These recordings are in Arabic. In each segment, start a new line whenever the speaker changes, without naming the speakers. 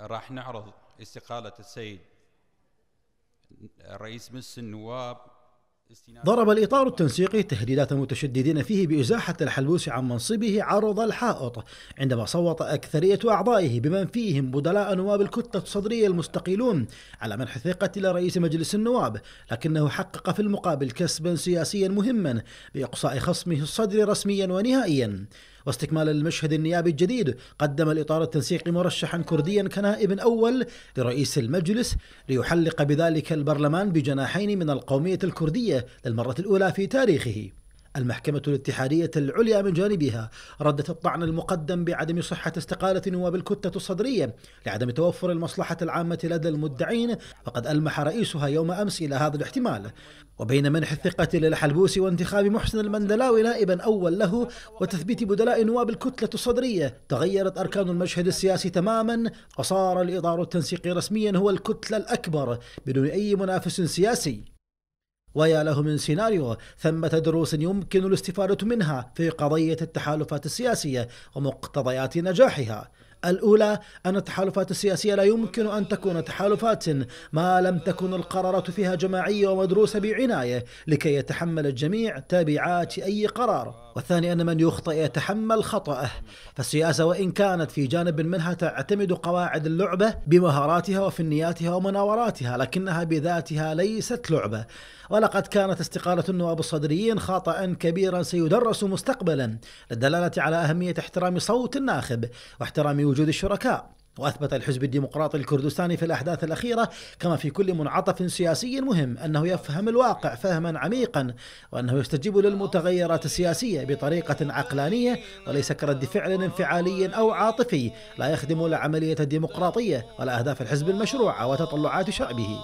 راح نعرض استقالة السيد الرئيس مجلس النواب ضرب الإطار التنسيقي تهديدات متشددين فيه بإزاحة الحلبوس عن منصبه عرض الحائط عندما صوت أكثرية أعضائه بمن فيهم بدلاء نواب الكتلة الصدرية المستقيلون على منح ثقة لرئيس مجلس النواب لكنه حقق في المقابل كسبا سياسيا مهما بإقصاء خصمه الصدر رسميا ونهائيا واستكمالا للمشهد النيابي الجديد قدم الإطار التنسيقي مرشحا كرديا كنائب أول لرئيس المجلس ليحلق بذلك البرلمان بجناحين من القومية الكردية للمرة الأولى في تاريخه المحكمة الاتحادية العليا من جانبها ردت الطعن المقدم بعدم صحة استقالة نواب الكتة الصدرية لعدم توفر المصلحة العامة لدى المدعين وقد ألمح رئيسها يوم أمس إلى هذا الاحتمال وبين منح الثقة للحلبوسي وانتخاب محسن المندلاوي نائبا أول له وتثبيت بدلاء نواب الكتلة الصدرية تغيرت أركان المشهد السياسي تماما وصار الإطار التنسيقي رسميا هو الكتلة الأكبر بدون أي منافس سياسي ويا له من سيناريو ثمة دروس يمكن الاستفادة منها في قضية التحالفات السياسية ومقتضيات نجاحها الأولى أن التحالفات السياسية لا يمكن أن تكون تحالفات ما لم تكن القرارات فيها جماعية ومدروسة بعناية لكي يتحمل الجميع تبعات أي قرار والثاني أن من يخطئ يتحمل خطأه فالسياسة وإن كانت في جانب منها تعتمد قواعد اللعبة بمهاراتها وفنياتها ومناوراتها لكنها بذاتها ليست لعبة ولقد كانت استقالة النواب الصدريين خطأ كبيرا سيدرس مستقبلا للدلالة على أهمية احترام صوت الناخب واحترام وجود الشركاء واثبت الحزب الديمقراطي الكردستاني في الاحداث الاخيره كما في كل منعطف سياسي مهم انه يفهم الواقع فهما عميقا وانه يستجيب للمتغيرات السياسيه بطريقه عقلانيه وليس كرد فعل انفعالي او عاطفي لا يخدم العمليه الديمقراطيه ولا اهداف الحزب المشروعه وتطلعات شعبه.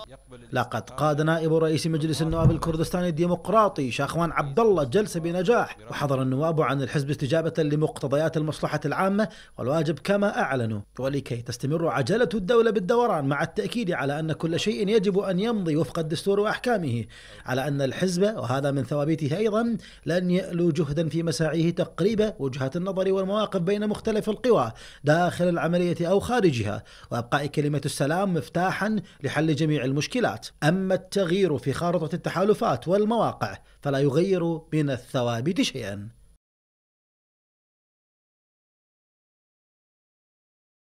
لقد قاد نائب رئيس مجلس النواب الكردستاني الديمقراطي شاخوان عبد الله جلسه بنجاح وحضر النواب عن الحزب استجابه لمقتضيات المصلحه العامه والواجب كما اعلنوا ولكي لكي تستمر عجلة الدولة بالدوران مع التأكيد على أن كل شيء يجب أن يمضي وفق الدستور وأحكامه على أن الحزب وهذا من ثوابته أيضا لن يألو جهدا في مساعيه تقريب وجهات النظر والمواقف بين مختلف القوى داخل العملية أو خارجها وإبقاء كلمة السلام مفتاحا لحل جميع المشكلات أما التغيير في خارطة التحالفات والمواقع فلا يغير من الثوابت شيئا